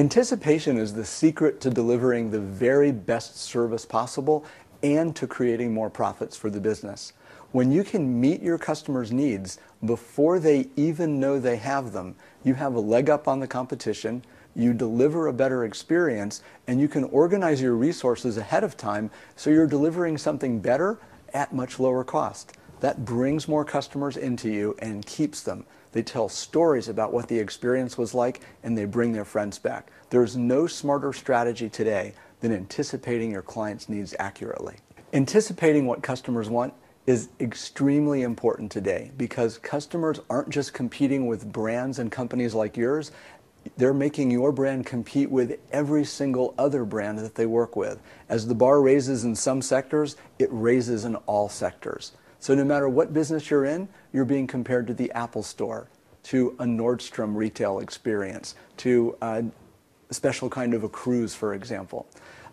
Anticipation is the secret to delivering the very best service possible and to creating more profits for the business. When you can meet your customers' needs before they even know they have them, you have a leg up on the competition, you deliver a better experience, and you can organize your resources ahead of time so you're delivering something better at much lower cost. That brings more customers into you and keeps them. They tell stories about what the experience was like and they bring their friends back. There's no smarter strategy today than anticipating your client's needs accurately. Anticipating what customers want is extremely important today because customers aren't just competing with brands and companies like yours. They're making your brand compete with every single other brand that they work with. As the bar raises in some sectors, it raises in all sectors. So no matter what business you're in, you're being compared to the Apple Store, to a Nordstrom retail experience, to a special kind of a cruise, for example.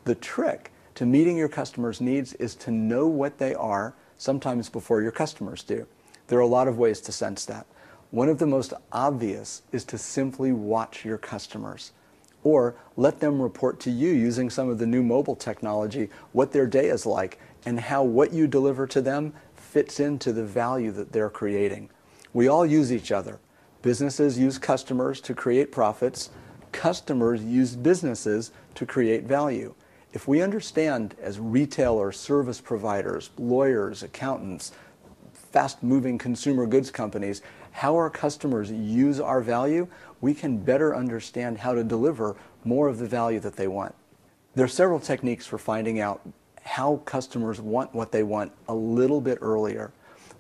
The trick to meeting your customers' needs is to know what they are, sometimes before your customers do. There are a lot of ways to sense that. One of the most obvious is to simply watch your customers or let them report to you using some of the new mobile technology what their day is like and how what you deliver to them fits into the value that they're creating. We all use each other. Businesses use customers to create profits. Customers use businesses to create value. If we understand as retailers, service providers, lawyers, accountants, fast moving consumer goods companies, how our customers use our value, we can better understand how to deliver more of the value that they want. There are several techniques for finding out how customers want what they want a little bit earlier.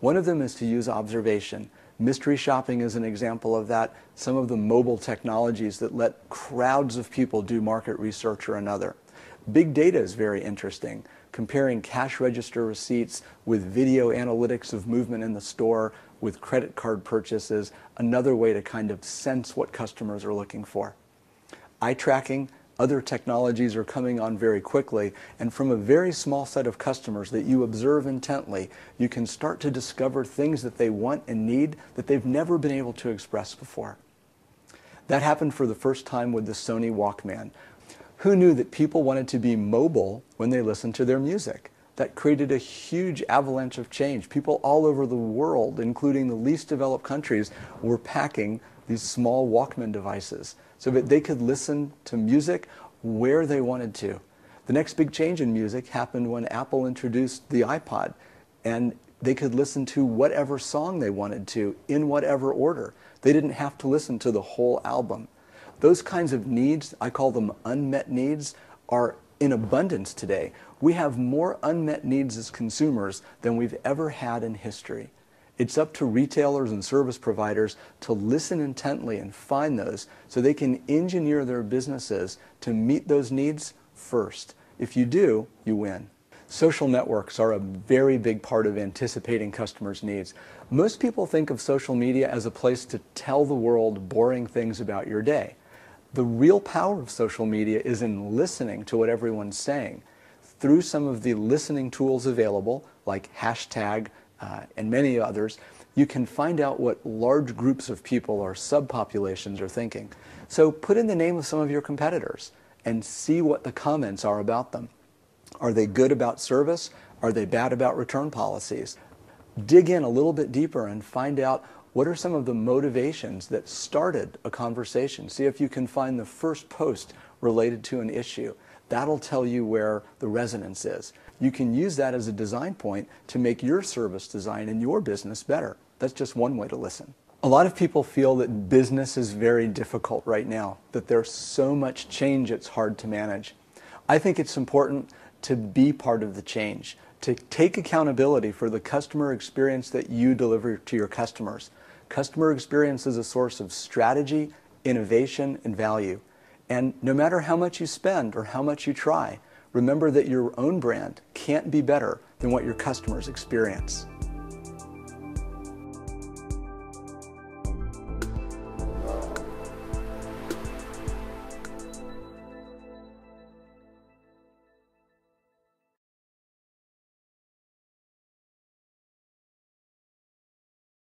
One of them is to use observation. Mystery shopping is an example of that. Some of the mobile technologies that let crowds of people do market research or another. Big data is very interesting. Comparing cash register receipts with video analytics of movement in the store, with credit card purchases, another way to kind of sense what customers are looking for. Eye tracking, other technologies are coming on very quickly, and from a very small set of customers that you observe intently, you can start to discover things that they want and need that they've never been able to express before. That happened for the first time with the Sony Walkman. Who knew that people wanted to be mobile when they listened to their music? that created a huge avalanche of change. People all over the world, including the least developed countries, were packing these small Walkman devices so that they could listen to music where they wanted to. The next big change in music happened when Apple introduced the iPod, and they could listen to whatever song they wanted to in whatever order. They didn't have to listen to the whole album. Those kinds of needs, I call them unmet needs, are in abundance today. We have more unmet needs as consumers than we've ever had in history. It's up to retailers and service providers to listen intently and find those so they can engineer their businesses to meet those needs first. If you do, you win. Social networks are a very big part of anticipating customers' needs. Most people think of social media as a place to tell the world boring things about your day the real power of social media is in listening to what everyone's saying through some of the listening tools available, like hashtag uh, and many others. You can find out what large groups of people or subpopulations are thinking. So put in the name of some of your competitors and see what the comments are about them. Are they good about service? Are they bad about return policies? Dig in a little bit deeper and find out what are some of the motivations that started a conversation? See if you can find the first post related to an issue. That'll tell you where the resonance is. You can use that as a design point to make your service design and your business better. That's just one way to listen. A lot of people feel that business is very difficult right now, that there's so much change it's hard to manage. I think it's important to be part of the change, to take accountability for the customer experience that you deliver to your customers. Customer experience is a source of strategy, innovation, and value. And no matter how much you spend or how much you try, remember that your own brand can't be better than what your customers experience.